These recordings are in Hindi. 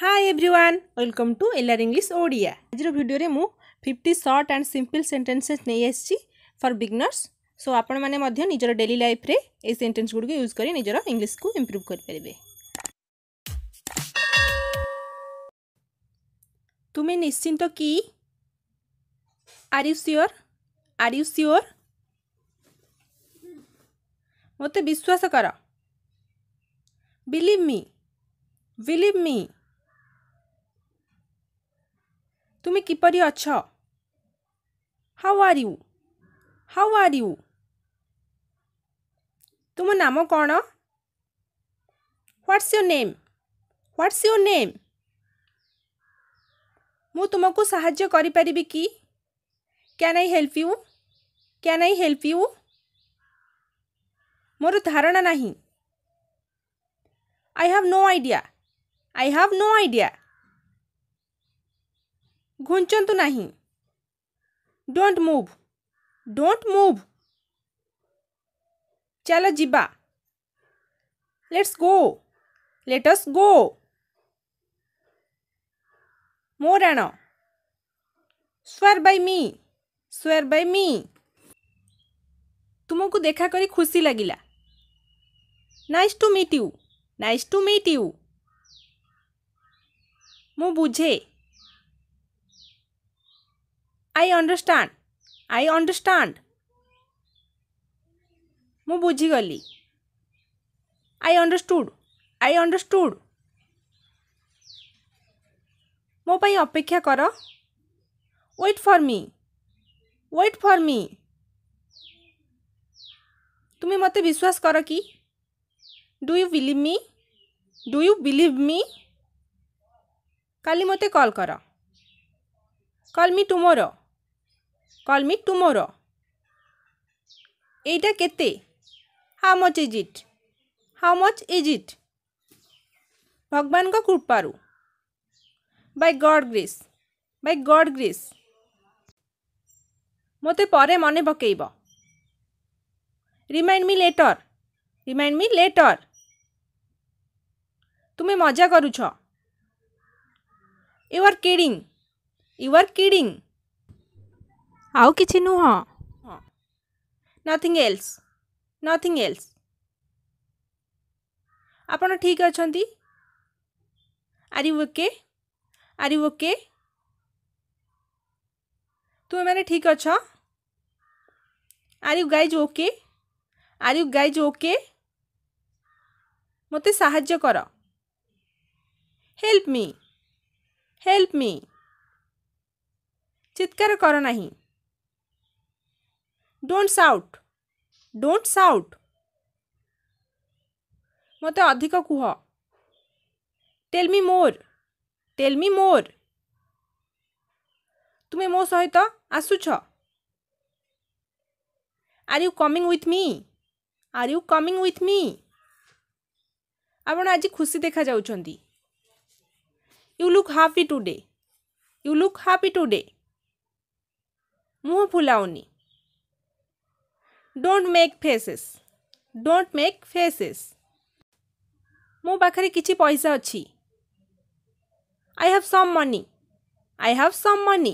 Hi everyone welcome to L R English Odia ଆଜିର ଭିଡ଼ିଓରେ ମୁଁ fifty short and simple sentences ନେଇ ଆସିଛି ଫର୍ ବିଗନର୍ସ ସୋ ଆପଣମାନେ ମଧ୍ୟ ନିଜର ଡେଲି ଲାଇଫ୍ରେ ଏହି ସେଣ୍ଟେନ୍ସ ଗୁଡ଼ିକୁ ୟୁଜ୍ କରି ନିଜର ଇଂଲିଶକୁ ଇମ୍ପ୍ରୁଭ୍ କରିପାରିବେ ତୁମେ ନିଶ୍ଚିନ୍ତ କି are you sure are you sure ମୋତେ ବିଶ୍ୱାସ କର ବିଲିଭ୍ ମି ବିଲିଭ୍ ମି तुम्हें किपर अच्छ how are you how are you तुम नाम कौन what's your name what's your name मु तुमको साय कर can help you can I help you मोर धारणा नहीं I have no idea I have no idea घुंचतु ना डोंट मूव डोंट मूव चल जीबा, let's go let us go मोर आण swear by me swear by me तुमको देखा करी खुशी लगला nice to meet you nice to meet you मु बुझे ଆଇ ଅଣ୍ଡରଷ୍ଟାଣ୍ଡ ଆଇ ଅଣ୍ଡରଷ୍ଟାଣ୍ଡ ମୁଁ ବୁଝିଗଲି ଆଇ ଅଣ୍ଡରଷ୍ଟୁଡ଼୍ ଆଇ ଅଣ୍ଡରଷ୍ଟୁଡ଼୍ ମୋ ପାଇଁ ଅପେକ୍ଷା କର wait for me wait for me ତୁମେ ମୋତେ ବିଶ୍ୱାସ କର କି ଡୁ ୟୁ ବିଲିଭ୍ ମି ଡୁ ୟୁ ବିଲିଭ୍ ମି କାଲି ମୋତେ କଲ୍ କର କଲ୍ ମି ଟୁମୋରୋ কল মি টুমোরো এইটা কেতে how much is it how much is it ଭଗବାନଙ୍କ କୃପାରୁ by God grace by God grace ମୋତେ ପରେ ମନେ ପକାଇବ ରିମାଇଣ୍ଡ ମି ଲେଟର୍ ରିମାଇଣ୍ଡ ମି ଲେଟର୍ ତୁମେ ମଜା କରୁଛ ୟୁ ଆର୍ କିଡ଼ିଂ ୟୁ ଆର୍ କିଡ଼ିଂ आउ कि नुह नथिंग एल्स नथिंग एल्स आप ठीक अच्छा are you okay are you okay तुम्हें ठीक अच्छ are you guys okay are you guys okay मत सा कर हेल्प मी हेल्प मी चित्कार करना ही ଡୋଣ୍ଟ ସାଉଟ୍ ଡୋଣ୍ଟ ସାଉଟ୍ ମୋତେ ଅଧିକ କୁହ ଟେଲ୍ ମି ମୋର୍ ଟେଲ୍ ମି ମୋର୍ ତୁମେ ମୋ ସହିତ ଆସୁଛ ଆର୍ ୟୁ କମିଂ ୱିଥ୍ ମି ଆର୍ ୟୁ କମିଂ ୱିଥ୍ ମି ଆପଣ ଆଜି ଖୁସି ଦେଖାଯାଉଛନ୍ତି you look happy today you look happy today ମୁହଁ ଫୁଲାଉନି don't make faces don't make faces ମୋ ପାଖରେ କିଛି ପଇସା ଅଛି I have some money I have some money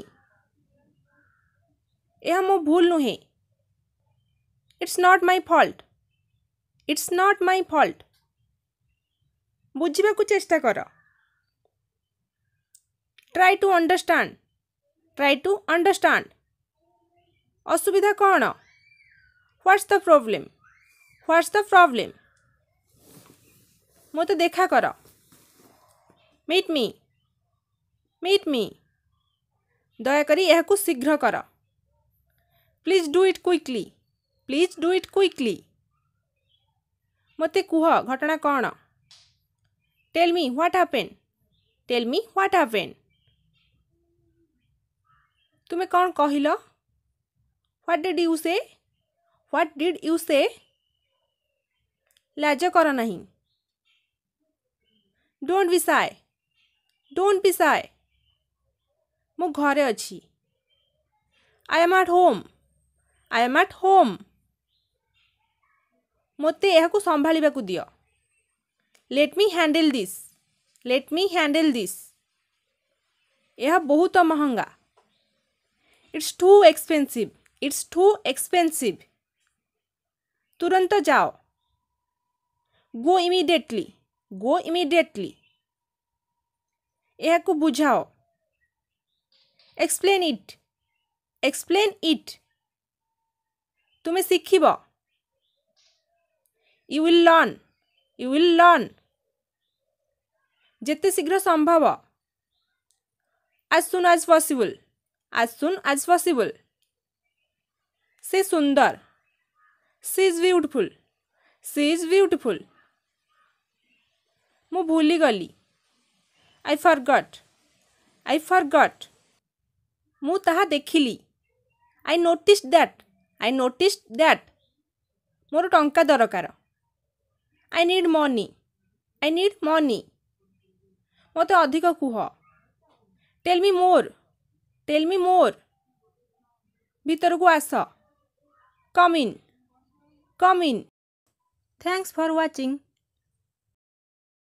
ଏହା ମୋ ଭୁଲ ନୁହେଁ it's not my fault it's not my fault ବୁଝିବାକୁ ଚେଷ୍ଟା କର try to understand try to understand ଅସୁବିଧା କ'ଣ what's the problem what's the problem মতো দেখা কর মিট মি মিট মি দয়াকরি এখন শীঘ্র কর please do it quickly please do it quickly মতো কুহ ঘটনা কণ tell me what happen tell me what happen তুমি কণ কহিল what did you say what did you say ଲାଜ କର ନାହିଁ don't be shy don't be shy ମୁଁ ଘରେ ଅଛି I am at home I am at home ମୋତେ ଏହାକୁ ସମ୍ଭାଳିବାକୁ ଦିଅ let me handle this let me handle this ଏହା ବହୁତ ମହଙ୍ଗା it's too expensive it's too expensive तुरंत जाओ गो इमिडिएटली गो इमिडिएटली बुझाओ एक्सप्लेन इट एक्सप्लेन इट तुम्हें शिख you will learn you will learn जिते शीघ्र संभव आज सुन आज पसिबुल आज सुन आज पसिबुल से सुंदर she is beautiful she is beautiful ମୁଁ ଭୁଲିଗଲି ଆଇ ଫର୍ଗଟ୍ ଆଇ ଫର୍ଗଟ୍ ମୁଁ ତାହା ଦେଖିଲି I notice that I notice that ମୋର ଟଙ୍କା ଦରକାର I need money I need money ମୋତେ ଅଧିକ କୁହ ଟେଲ୍ ମି ମୋର ଟେଲ୍ ମି ମୋର ଭିତରକୁ ଆସ come in come in. Thanks for watching.